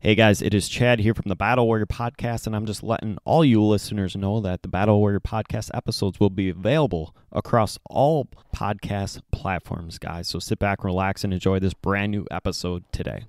Hey guys, it is Chad here from the Battle Warrior Podcast, and I'm just letting all you listeners know that the Battle Warrior Podcast episodes will be available across all podcast platforms, guys. So sit back, relax, and enjoy this brand new episode today.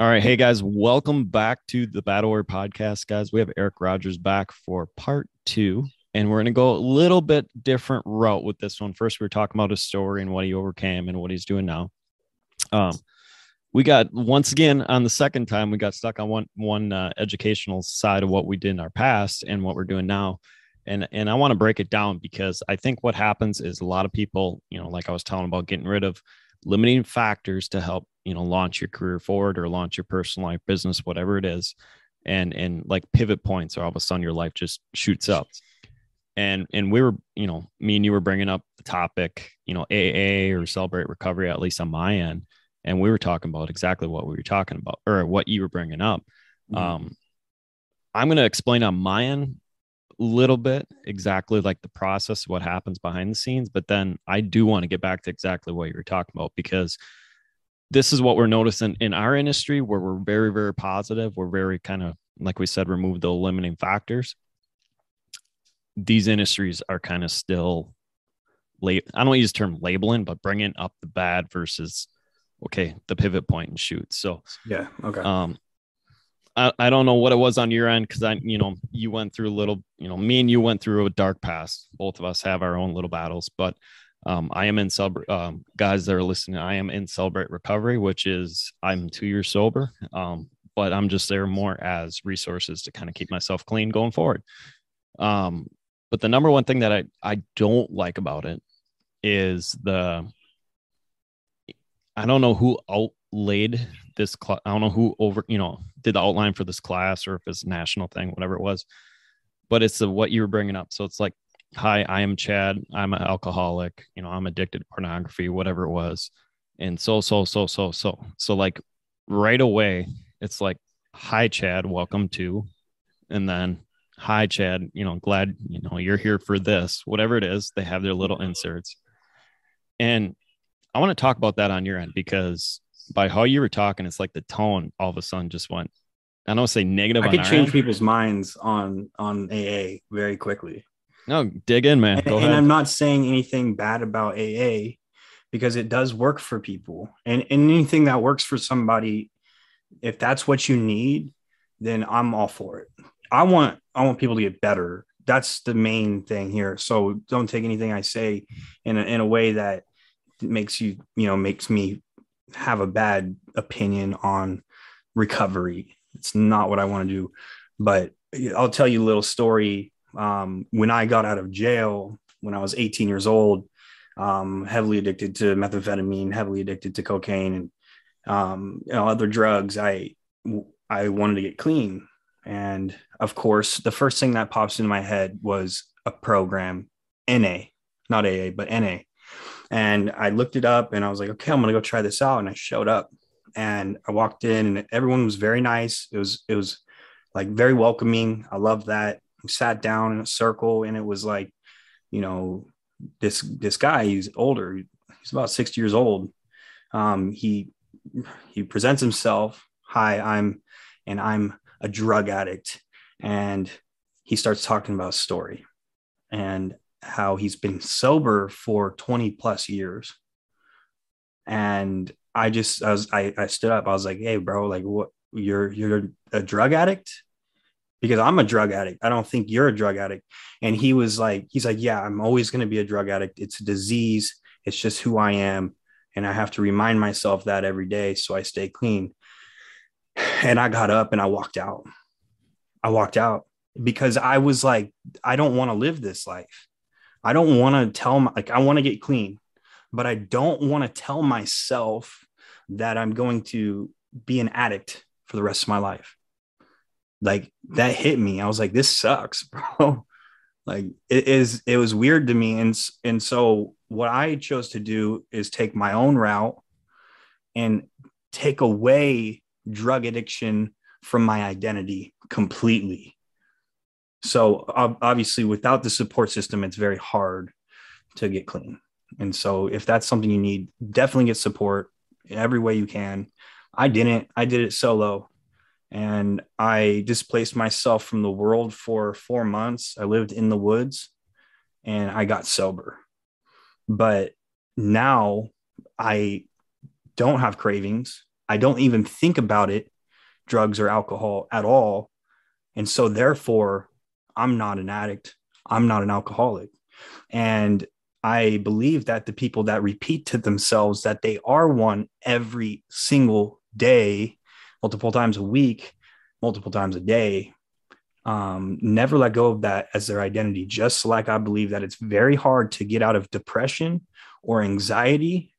All right. Hey, guys, welcome back to the Battle Word podcast, guys. We have Eric Rogers back for part two, and we're going to go a little bit different route with this one. First, we were talking about his story and what he overcame and what he's doing now. Um, we got once again on the second time we got stuck on one one uh, educational side of what we did in our past and what we're doing now and and i want to break it down because i think what happens is a lot of people you know like i was telling about getting rid of limiting factors to help you know launch your career forward or launch your personal life business whatever it is and and like pivot points or all of a sudden your life just shoots up and and we were you know me and you were bringing up the topic you know aa or celebrate recovery at least on my end and we were talking about exactly what we were talking about or what you were bringing up mm-hmm. um i'm going to explain on my end a little bit exactly like the process what happens behind the scenes but then i do want to get back to exactly what you were talking about because this is what we're noticing in our industry where we're very, very positive. We're very kind of, like we said, remove the limiting factors. These industries are kind of still, late. I don't use term labeling, but bringing up the bad versus, okay, the pivot point and shoot. So, yeah, okay. Um, I, I don't know what it was on your end because I, you know, you went through a little, you know, me and you went through a dark past. Both of us have our own little battles, but um, I am in sub um, guys that are listening. I am in celebrate recovery, which is I'm two years sober, um, but I'm just there more as resources to kind of keep myself clean going forward. Um, but the number one thing that I I don't like about it is the I don't know who outlaid this class. I don't know who over you know did the outline for this class or if it's national thing, whatever it was. But it's the what you were bringing up. So it's like hi, I am Chad. I'm an alcoholic. You know, I'm addicted to pornography, whatever it was. And so, so, so, so, so. So, like, right away, it's like, hi, Chad, welcome to. And then, hi, Chad, you know, glad, you know, you're here for this, whatever it is. They have their little inserts. And I want to talk about that on your end because by how you were talking, it's like the tone all of a sudden just went. I don't say negative. I could change end. people's minds on on AA very quickly. No, dig in, man. And, and I'm not saying anything bad about AA because it does work for people. And, and anything that works for somebody, if that's what you need, then I'm all for it. I want I want people to get better. That's the main thing here. So don't take anything I say in a, in a way that makes you, you know, makes me have a bad opinion on recovery. It's not what I want to do. But I'll tell you a little story um, when I got out of jail when I was 18 years old, um, heavily addicted to methamphetamine, heavily addicted to cocaine and um, you know, other drugs, I I wanted to get clean. And of course, the first thing that pops into my head was a program, NA, not AA, but NA. And I looked it up and I was like, okay, I'm gonna go try this out. And I showed up and I walked in and everyone was very nice. It was it was like very welcoming. I love that sat down in a circle and it was like you know this this guy he's older he's about 60 years old um, he he presents himself hi i'm and i'm a drug addict and he starts talking about story and how he's been sober for 20 plus years and i just i was i, I stood up i was like hey bro like what you're you're a drug addict because I'm a drug addict. I don't think you're a drug addict. And he was like, he's like, yeah, I'm always going to be a drug addict. It's a disease. It's just who I am. And I have to remind myself that every day. So I stay clean. And I got up and I walked out. I walked out because I was like, I don't want to live this life. I don't want to tell my, like, I want to get clean, but I don't want to tell myself that I'm going to be an addict for the rest of my life like that hit me. I was like, this sucks, bro. Like it is, it was weird to me. And, and so what I chose to do is take my own route and take away drug addiction from my identity completely. So obviously without the support system, it's very hard to get clean. And so if that's something you need, definitely get support in every way you can. I didn't, I did it solo and I displaced myself from the world for four months. I lived in the woods and I got sober. But now I don't have cravings. I don't even think about it, drugs or alcohol at all. And so, therefore, I'm not an addict. I'm not an alcoholic. And I believe that the people that repeat to themselves that they are one every single day multiple times a week, multiple times a day. Um, never let go of that as their identity, just like I believe that it's very hard to get out of depression or anxiety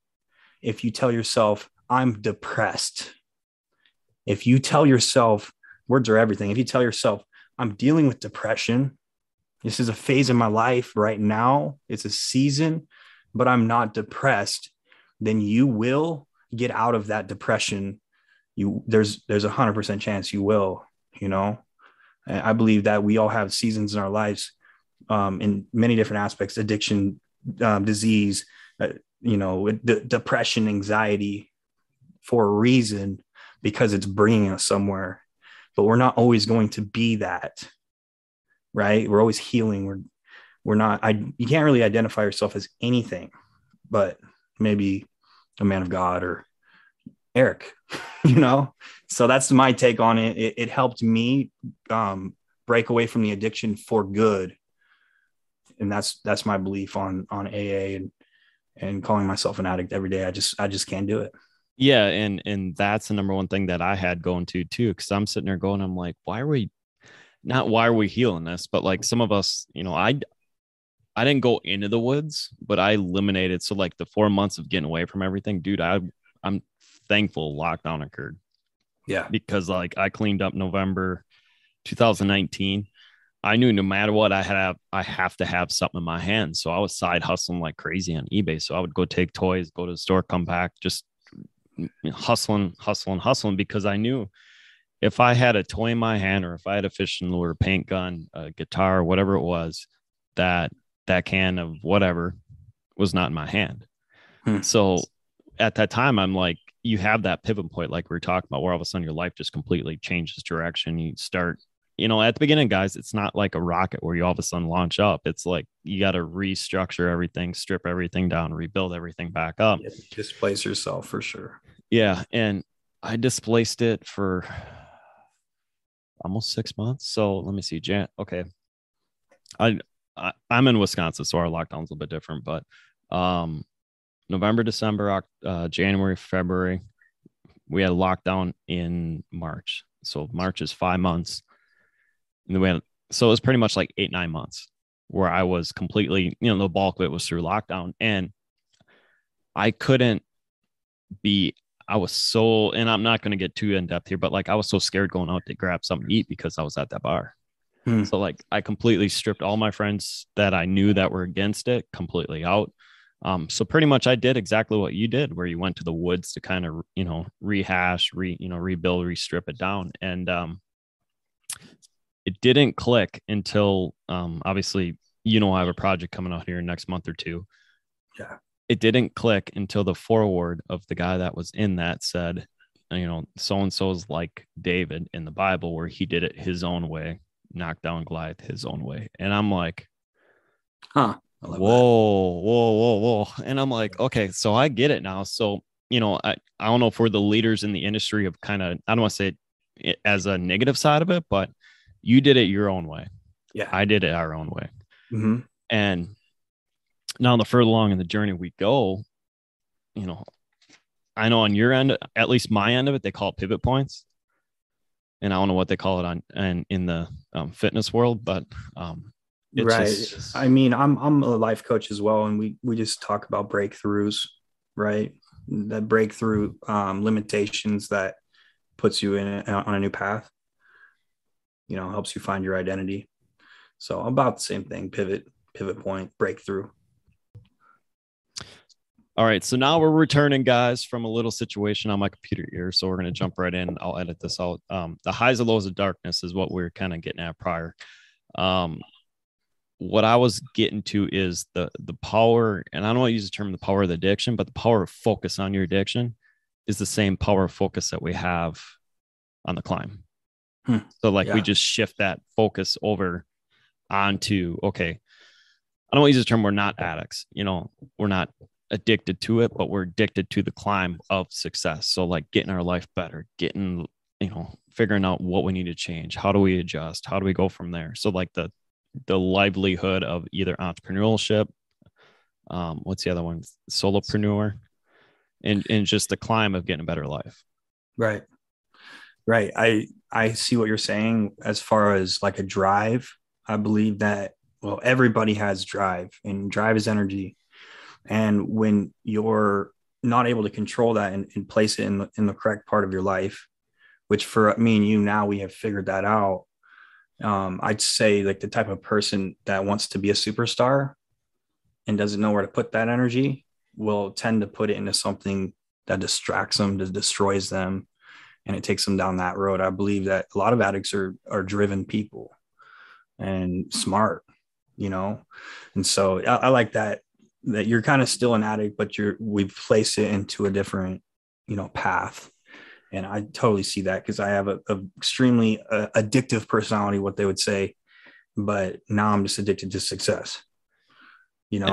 if you tell yourself, I'm depressed. If you tell yourself, words are everything. If you tell yourself, I'm dealing with depression, this is a phase in my life right now, it's a season, but I'm not depressed, then you will get out of that depression you there's there's a hundred percent chance you will, you know. And I believe that we all have seasons in our lives um, in many different aspects, addiction, um, disease, uh, you know, d- depression, anxiety for a reason because it's bringing us somewhere. But we're not always going to be that, right? We're always healing. We're we're not. I you can't really identify yourself as anything, but maybe a man of God or Eric, you know? So that's my take on it. It, it helped me um, break away from the addiction for good. And that's, that's my belief on, on AA and, and calling myself an addict every day. I just, I just can't do it. Yeah. And, and that's the number one thing that I had going to too. Cause I'm sitting there going, I'm like, why are we not, why are we healing this? But like some of us, you know, I, I didn't go into the woods, but I eliminated. So like the four months of getting away from everything, dude, I I'm thankful lockdown occurred. Yeah. Because like I cleaned up November 2019. I knew no matter what I have, I have to have something in my hand. So I was side hustling like crazy on eBay. So I would go take toys, go to the store, come back, just hustling, hustling, hustling because I knew if I had a toy in my hand or if I had a fishing lure, paint gun, a guitar, whatever it was, that that can of whatever was not in my hand. Hmm. So at that time, I'm like, you have that pivot point like we are talking about where all of a sudden your life just completely changes direction you start you know at the beginning guys it's not like a rocket where you all of a sudden launch up it's like you got to restructure everything strip everything down rebuild everything back up yeah, displace yourself for sure yeah and i displaced it for almost six months so let me see jan okay I, I i'm in wisconsin so our lockdown's a little bit different but um November, December, uh, January, February. We had a lockdown in March. So March is five months. And then we had, so it was pretty much like eight, nine months where I was completely, you know, the bulk of it was through lockdown. And I couldn't be, I was so, and I'm not going to get too in depth here, but like I was so scared going out to grab something to eat because I was at that bar. Hmm. So like I completely stripped all my friends that I knew that were against it completely out. Um, so pretty much I did exactly what you did, where you went to the woods to kind of, you know, rehash, re, you know, rebuild, restrip it down. And um, it didn't click until um, obviously, you know, I have a project coming out here next month or two. Yeah. It didn't click until the forward of the guy that was in that said, uh, you know, so and so's like David in the Bible, where he did it his own way, knocked down Goliath his own way. And I'm like, huh whoa, whoa, whoa, whoa. And I'm like, okay, so I get it now. So, you know, I, I don't know if we're the leaders in the industry of kind of, I don't want to say it as a negative side of it, but you did it your own way. Yeah. I did it our own way. Mm-hmm. And now the further along in the journey we go, you know, I know on your end, at least my end of it, they call it pivot points. And I don't know what they call it on and in the um, fitness world, but um, it's right. Just... I mean, I'm I'm a life coach as well, and we we just talk about breakthroughs, right? That breakthrough um, limitations that puts you in a, on a new path. You know, helps you find your identity. So about the same thing: pivot, pivot point, breakthrough. All right, so now we're returning, guys, from a little situation on my computer here. So we're going to jump right in. I'll edit this out. Um, the highs and lows of darkness is what we are kind of getting at prior. Um, what I was getting to is the the power, and I don't want to use the term the power of the addiction, but the power of focus on your addiction is the same power of focus that we have on the climb. Hmm. So like yeah. we just shift that focus over onto okay. I don't want to use the term we're not addicts, you know, we're not addicted to it, but we're addicted to the climb of success. So like getting our life better, getting, you know, figuring out what we need to change, how do we adjust, how do we go from there. So like the the livelihood of either entrepreneurship um, what's the other one solopreneur and and just the climb of getting a better life right right i i see what you're saying as far as like a drive i believe that well everybody has drive and drive is energy and when you're not able to control that and, and place it in the, in the correct part of your life which for me and you now we have figured that out um, I'd say like the type of person that wants to be a superstar and doesn't know where to put that energy will tend to put it into something that distracts them, that destroys them, and it takes them down that road. I believe that a lot of addicts are are driven people and smart, you know, and so I, I like that that you're kind of still an addict, but you're we place it into a different you know path and I totally see that because I have a, a extremely uh, addictive personality, what they would say, but now I'm just addicted to success. You know,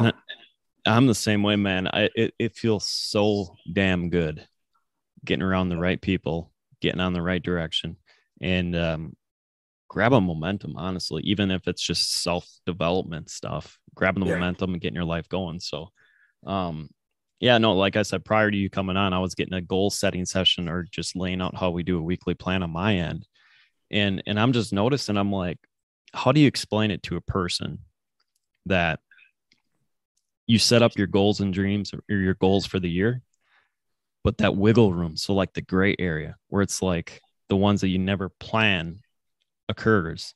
I, am the same way, man. I it, it feels so damn good getting around the right people, getting on the right direction, and um, grab a momentum. Honestly, even if it's just self development stuff, grabbing the yeah. momentum and getting your life going. So, um, yeah, no, like I said, prior to you coming on, I was getting a goal setting session or just laying out how we do a weekly plan on my end. And and I'm just noticing I'm like, how do you explain it to a person that you set up your goals and dreams or your goals for the year, but that wiggle room, so like the gray area where it's like the ones that you never plan occurs.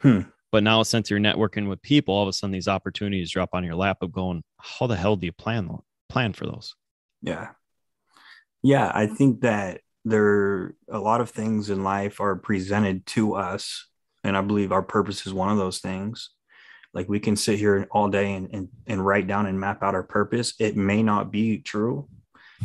Hmm. But now, since you're networking with people, all of a sudden these opportunities drop on your lap of going, how the hell do you plan plan for those. Yeah. Yeah. I think that there a lot of things in life are presented to us. And I believe our purpose is one of those things. Like we can sit here all day and, and, and write down and map out our purpose. It may not be true.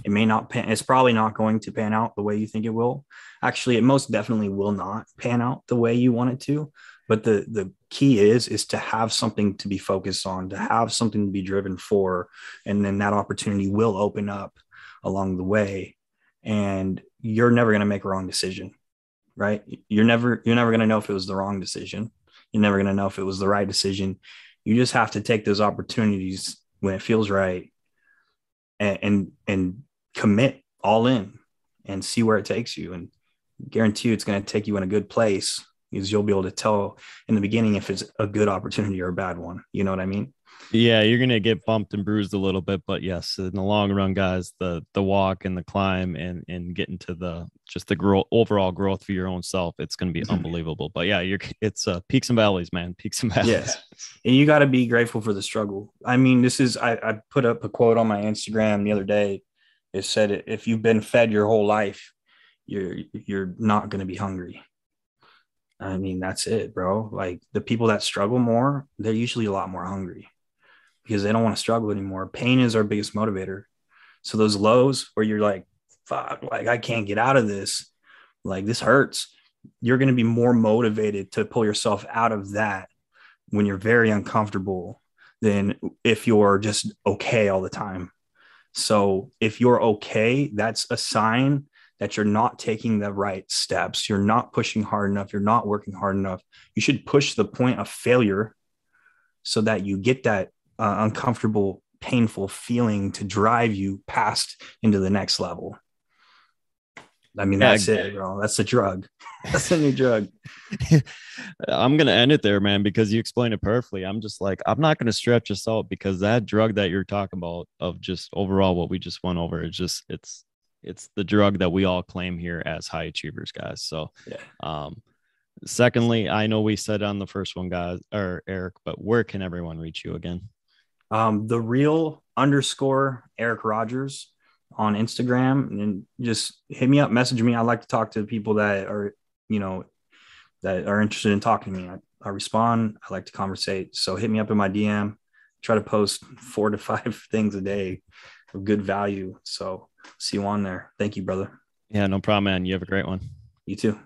It may not pan, it's probably not going to pan out the way you think it will. Actually, it most definitely will not pan out the way you want it to. But the the key is is to have something to be focused on to have something to be driven for and then that opportunity will open up along the way and you're never going to make a wrong decision right you're never you're never going to know if it was the wrong decision you're never going to know if it was the right decision you just have to take those opportunities when it feels right and and, and commit all in and see where it takes you and guarantee you it's going to take you in a good place is you'll be able to tell in the beginning if it's a good opportunity or a bad one. You know what I mean? Yeah, you're gonna get bumped and bruised a little bit, but yes, in the long run, guys, the the walk and the climb and and getting to the just the grow, overall growth for your own self, it's gonna be mm-hmm. unbelievable. But yeah, you're it's uh, peaks and valleys, man, peaks and valleys. Yes, and you got to be grateful for the struggle. I mean, this is I, I put up a quote on my Instagram the other day. It said, "If you've been fed your whole life, you're you're not gonna be hungry." I mean, that's it, bro. Like the people that struggle more, they're usually a lot more hungry because they don't want to struggle anymore. Pain is our biggest motivator. So those lows where you're like, fuck, like I can't get out of this, like this hurts. You're going to be more motivated to pull yourself out of that when you're very uncomfortable than if you're just okay all the time. So if you're okay, that's a sign that you're not taking the right steps, you're not pushing hard enough, you're not working hard enough. You should push the point of failure so that you get that uh, uncomfortable, painful feeling to drive you past into the next level. I mean, that's it, bro. That's the drug. That's the new drug. I'm gonna end it there, man, because you explained it perfectly. I'm just like, I'm not gonna stretch this out because that drug that you're talking about of just overall what we just went over, it's just it's it's the drug that we all claim here as high achievers, guys. So, yeah. um, secondly, I know we said on the first one, guys, or Eric, but where can everyone reach you again? Um, the real underscore Eric Rogers on Instagram and just hit me up, message me. I like to talk to people that are, you know, that are interested in talking to me. I, I respond. I like to conversate. So hit me up in my DM. Try to post four to five things a day of good value. So see you on there. Thank you, brother. Yeah, no problem, man. You have a great one. You too.